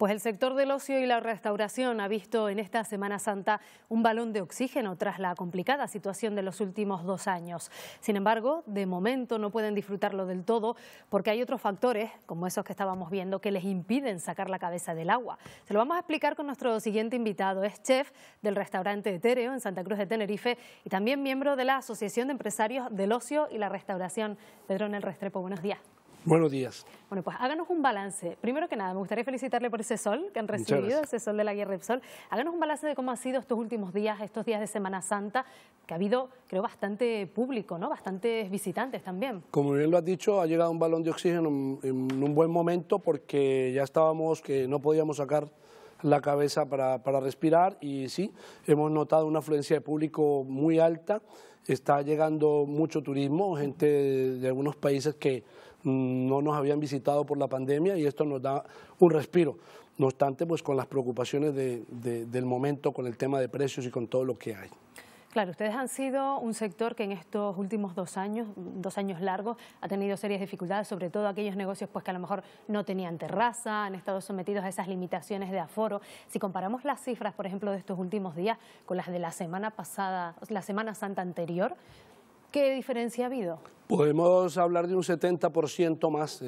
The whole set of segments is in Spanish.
Pues el sector del ocio y la restauración ha visto en esta Semana Santa un balón de oxígeno tras la complicada situación de los últimos dos años. Sin embargo, de momento no pueden disfrutarlo del todo porque hay otros factores, como esos que estábamos viendo, que les impiden sacar la cabeza del agua. Se lo vamos a explicar con nuestro siguiente invitado. Es chef del restaurante de Etéreo en Santa Cruz de Tenerife y también miembro de la Asociación de Empresarios del Ocio y la Restauración. Pedro Nel Restrepo, buenos días. Buenos días. Bueno, pues háganos un balance. Primero que nada, me gustaría felicitarle por ese sol que han recibido, ese sol de la Guerra del Sol. Háganos un balance de cómo ha sido estos últimos días, estos días de Semana Santa, que ha habido, creo, bastante público, ¿no? Bastantes visitantes también. Como bien lo has dicho, ha llegado un balón de oxígeno en un buen momento porque ya estábamos que no podíamos sacar la cabeza para, respirar y sí, hemos notado una afluencia de público muy alta, está llegando mucho turismo, gente de algunos países que no nos habían visitado por la pandemia y esto nos da un respiro. No obstante, pues con las preocupaciones del momento, con el tema de precios y con todo lo que hay. Claro, ustedes han sido un sector que en estos últimos dos años, dos años largos, ha tenido serias dificultades, sobre todo aquellos negocios pues, que a lo mejor no tenían terraza, han estado sometidos a esas limitaciones de aforo. Si comparamos las cifras, por ejemplo, de estos últimos días con las de la semana pasada, la Semana Santa anterior, ¿qué diferencia ha habido? Podemos hablar de un 70% más,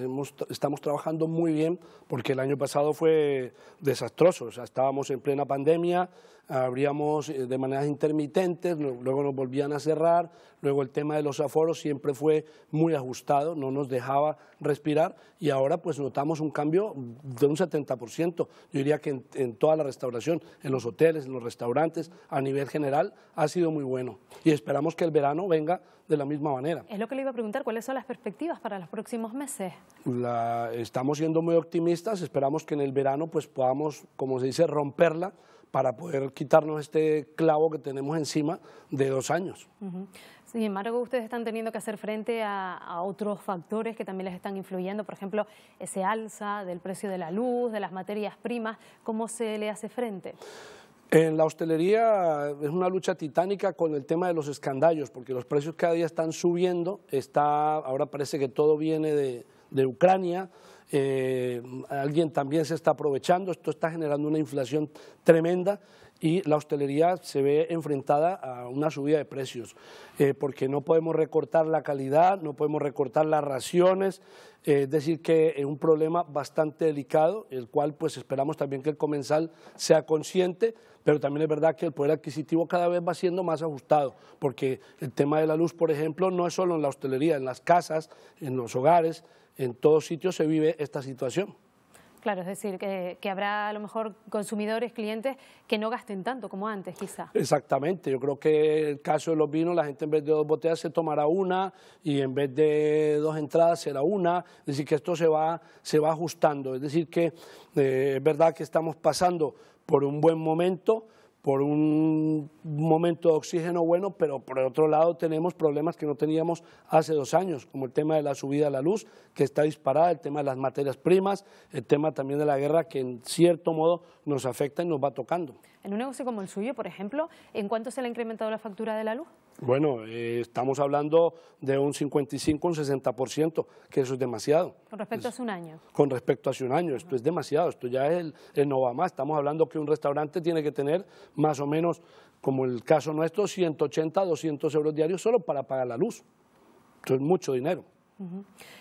estamos trabajando muy bien porque el año pasado fue desastroso, estábamos en plena pandemia, abríamos eh, de maneras intermitentes, luego nos volvían a cerrar, luego el tema de los aforos siempre fue muy ajustado, no nos dejaba respirar y ahora pues notamos un cambio de un 70%, yo diría que en, toda la restauración, en los hoteles, en los restaurantes, a nivel general, ha sido muy bueno y esperamos que el verano venga de la misma manera. Es lo que preguntar cuáles son las perspectivas para los próximos meses. estamos siendo muy optimistas, esperamos que en el verano pues, podamos, como se dice, romperla para poder quitarnos este clavo que tenemos encima de dos años. Sin embargo, ustedes están teniendo que hacer frente a, otros factores que también les están influyendo, por ejemplo, ese alza del precio de la luz, de las materias primas, ¿cómo se le hace frente? En la hostelería eh, es una lucha titánica con el tema de los escandallos, porque los precios cada día están subiendo, está, ahora parece que todo viene de, Ucrania, eh, alguien también se está aprovechando, esto está generando una inflación tremenda y la hostelería se ve enfrentada a una subida de precios, eh, porque no podemos recortar la calidad, no podemos recortar las raciones, eh, es decir, que es un problema bastante delicado, el cual pues esperamos también que el comensal sea consciente, pero también es verdad que el poder adquisitivo cada vez va siendo más ajustado, porque el tema de la luz, por ejemplo, no es solo en la hostelería, en las casas, en los hogares, en todos sitios se vive esta situación. Claro, es decir, que, habrá a lo mejor consumidores, clientes que no gasten tanto como antes, quizá. Exactamente, yo creo que el caso de los vinos, la gente en vez de dos botellas se tomará una y en vez de dos entradas será una, es decir, que esto se va, se va ajustando, es decir, que eh, es verdad que estamos pasando por un buen momento, por un momento de oxígeno bueno, pero por otro lado tenemos problemas que no teníamos hace dos años, como el tema de la subida a la luz, que está disparada, el tema de las materias primas, el tema también de la guerra, que en cierto modo nos afecta y nos va tocando. En un negocio como el suyo, por ejemplo, ¿en cuánto se le ha incrementado la factura de la luz? Bueno, eh, estamos hablando de un 55, un 60%, que eso es demasiado. Con respecto a hace un año. Con respecto a hace un año, esto es demasiado, esto ya es el, eh, Estamos hablando que un restaurante tiene que tener más o menos, como el caso nuestro, 180, 200 euros diarios solo para pagar la luz. Esto es mucho dinero.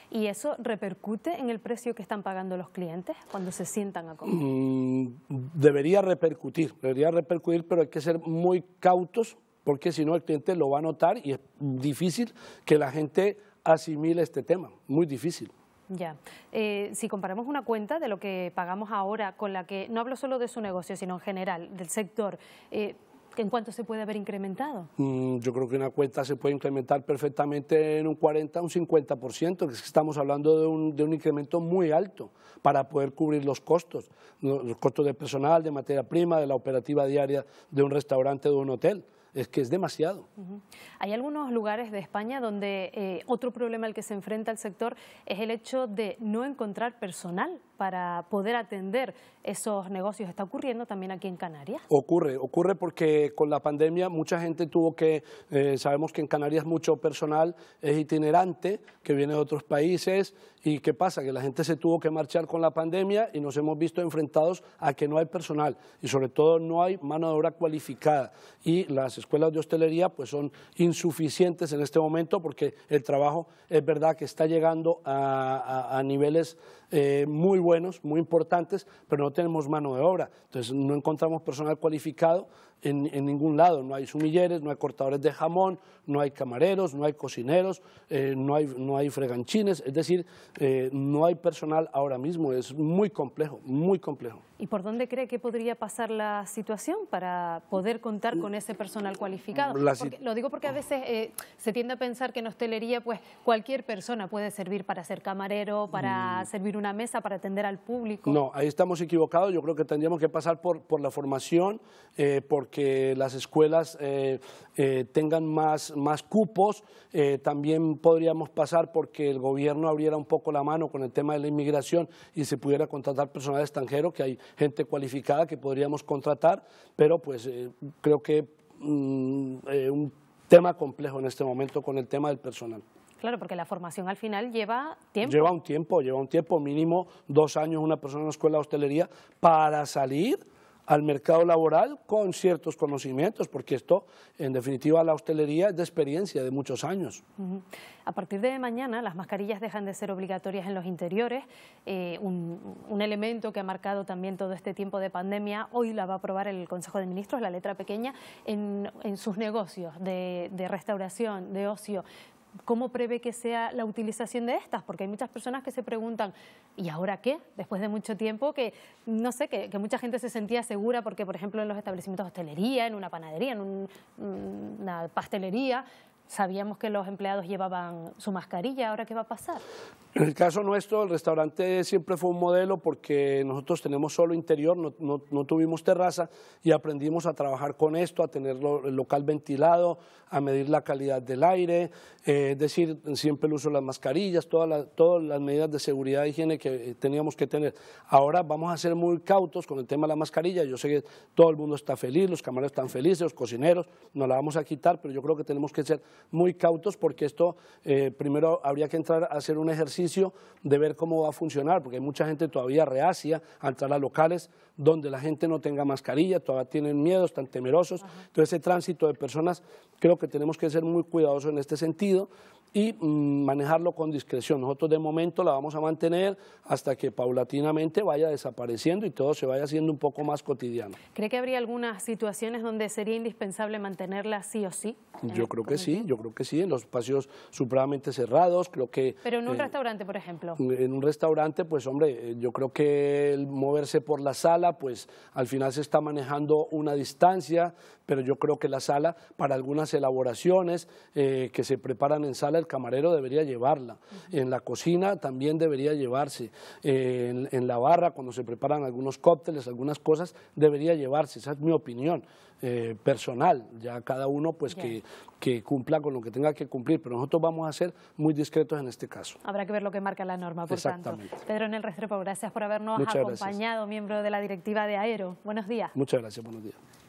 ¿Y eso repercute en el precio que están pagando los clientes cuando se sientan a comer? Mm, debería repercutir, debería repercutir, pero hay que ser muy cautos porque si no el cliente lo va a notar y es difícil que la gente asimile este tema, muy difícil. Ya. Eh, si comparamos una cuenta de lo que pagamos ahora con la que, no hablo solo de su negocio, sino en general, del sector, eh, ¿en cuánto se puede haber incrementado? Mm, yo creo que una cuenta se puede incrementar perfectamente en un 40, un 50%, que estamos hablando de un incremento muy alto para poder cubrir los costos, los costos de personal, de materia prima, de la operativa diaria de un restaurante, de un hotel es que es demasiado. Hay algunos lugares de España donde eh, otro problema al que se enfrenta el sector es el hecho de no encontrar personal para poder atender esos negocios. ¿Está ocurriendo también aquí en Canarias? Ocurre, ocurre porque con la pandemia mucha gente tuvo que, eh, sabemos que en Canarias mucho personal es itinerante, que viene de otros países, y ¿qué pasa? Que la gente se tuvo que marchar con la pandemia y nos hemos visto enfrentados a que no hay personal y sobre todo no hay mano de obra cualificada. Y las escuelas de hostelería pues son insuficientes en este momento porque el trabajo es verdad que está llegando a, niveles eh, muy buenos buenos, muy importantes, pero no tenemos mano de obra. Entonces no encontramos personal cualificado, en, ningún lado. No hay sumilleres, no hay cortadores de jamón, no hay camareros, no hay cocineros, eh, no, hay, no hay freganchines. Es decir, eh, no hay personal ahora mismo. Es muy complejo, muy complejo. ¿Y por dónde cree que podría pasar la situación para poder contar con ese personal cualificado? lo digo porque a veces eh, se tiende a pensar que en hostelería pues cualquier persona puede servir para ser camarero, para mm. servir una mesa, para atender al público. No, ahí estamos equivocados. Yo creo que tendríamos que pasar por, por la formación, por que las escuelas eh, eh, tengan más, cupos. Eh, también podríamos pasar porque el gobierno abriera un poco la mano con el tema de la inmigración y se pudiera contratar personal extranjero, que hay gente cualificada que podríamos contratar, pero pues creo que mm, es un tema complejo en este momento con el tema del personal. Claro, porque la formación al final lleva tiempo. Lleva un tiempo, lleva un tiempo, mínimo dos años una persona en una escuela de hostelería para salir al mercado laboral con ciertos conocimientos, porque esto, en definitiva, la hostelería es de experiencia de muchos años. A partir de mañana, las mascarillas dejan de ser obligatorias en los interiores, eh, un, elemento que ha marcado también todo este tiempo de pandemia. Hoy la va a aprobar el Consejo de Ministros, la letra pequeña, en, sus negocios de restauración, de ocio. ¿Cómo prevé que sea la utilización de estas? Porque hay muchas personas que se preguntan, ¿y ahora qué? Después de mucho tiempo que, no sé, que, mucha gente se sentía segura porque, por ejemplo, en los establecimientos de hostelería, en una panadería, en mm, una pastelería, sabíamos que los empleados llevaban su mascarilla, ¿ahora qué va a pasar? En el caso nuestro, el restaurante siempre fue un modelo porque nosotros tenemos solo interior, no, tuvimos terraza y aprendimos a trabajar con esto, a tener el local ventilado, a medir la calidad del aire, eh, es decir, siempre el uso de las mascarillas, todas las, todas las medidas de seguridad e higiene que eh, teníamos que tener. Ahora vamos a ser muy cautos con el tema de la mascarilla, yo sé que todo el mundo está feliz, los camareros están felices, los cocineros, nos la vamos a quitar, pero yo creo que tenemos que ser muy cautos porque esto eh, primero habría que entrar a hacer un ejercicio de ver cómo va a funcionar, porque hay mucha gente todavía reacia a entrar a locales donde la gente no tenga mascarilla, todavía tienen miedo, están temerosos. Entonces, ese tránsito de personas creo que tenemos que ser muy cuidadosos en este sentido y mm, manejarlo con discreción. Nosotros de momento la vamos a mantener hasta que paulatinamente vaya desapareciendo y todo se vaya haciendo un poco más cotidiano. ¿Cree que habría algunas situaciones donde sería indispensable mantenerla sí o sí? Yo este creo que sí, yo creo que sí, en los espacios supremamente cerrados, creo que... Pero en un eh, restaurante, por ejemplo. En un restaurante, pues hombre, eh, yo creo que el moverse por la sala, pues al final se está manejando una distancia, pero yo creo que la sala, para algunas elaboraciones eh, que se preparan en sala, el camarero debería llevarla, en la cocina también debería llevarse, en, la barra cuando se preparan algunos cócteles, algunas cosas, debería llevarse, esa es mi opinión. Eh, personal, ya cada uno pues que, cumpla con lo que tenga que cumplir, pero nosotros vamos a ser muy discretos en este caso. Habrá que ver lo que marca la norma, por Exactamente. tanto. Pedro el Restrepo, gracias por habernos acompañado, miembro de la directiva de Aero. Buenos días. Muchas gracias, buenos días.